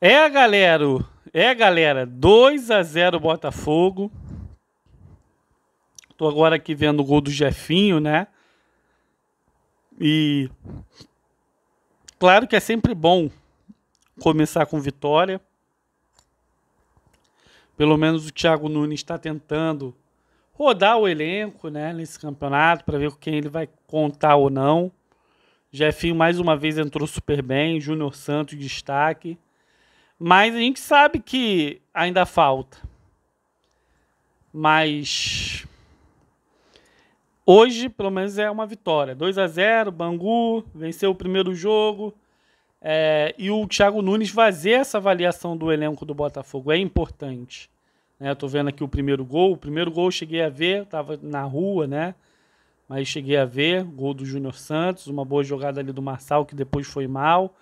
É, galera. É, galera. 2 a 0 Botafogo. Tô agora aqui vendo o gol do Jefinho, né? E claro que é sempre bom começar com vitória. Pelo menos o Thiago Nunes está tentando rodar o elenco, né, nesse campeonato para ver com quem ele vai contar ou não. Jefinho mais uma vez entrou super bem, Júnior Santos destaque. Mas a gente sabe que ainda falta. Mas hoje, pelo menos, é uma vitória. 2 a 0 Bangu venceu o primeiro jogo. É, e o Thiago Nunes fazer essa avaliação do elenco do Botafogo é importante. Né? Estou vendo aqui o primeiro gol. O primeiro gol eu cheguei a ver, estava na rua, né? Mas cheguei a ver. Gol do Júnior Santos, uma boa jogada ali do Marçal, que depois foi mal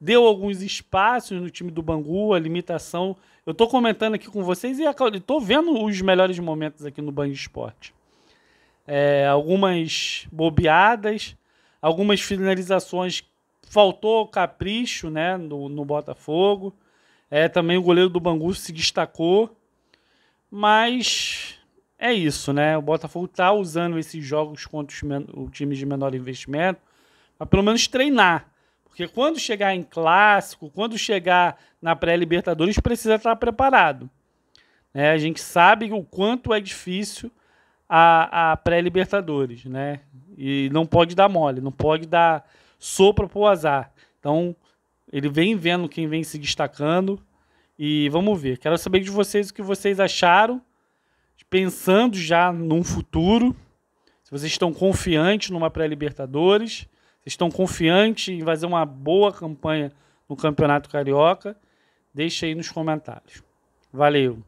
deu alguns espaços no time do Bangu, a limitação. Eu estou comentando aqui com vocês e estou vendo os melhores momentos aqui no Bangu Esporte. É, algumas bobeadas, algumas finalizações. Faltou capricho né, no, no Botafogo. É, também o goleiro do Bangu se destacou. Mas é isso, né? O Botafogo está usando esses jogos contra os, times de menor investimento para pelo menos treinar. Porque quando chegar em clássico, quando chegar na pré-Libertadores, precisa estar preparado. Né? A gente sabe o quanto é difícil a, a pré-Libertadores, né? E não pode dar mole, não pode dar sopro pro azar. Então, ele vem vendo quem vem se destacando e vamos ver. Quero saber de vocês o que vocês acharam, pensando já num futuro, se vocês estão confiantes numa pré-Libertadores vocês estão confiantes em fazer uma boa campanha no Campeonato Carioca? Deixe aí nos comentários. Valeu!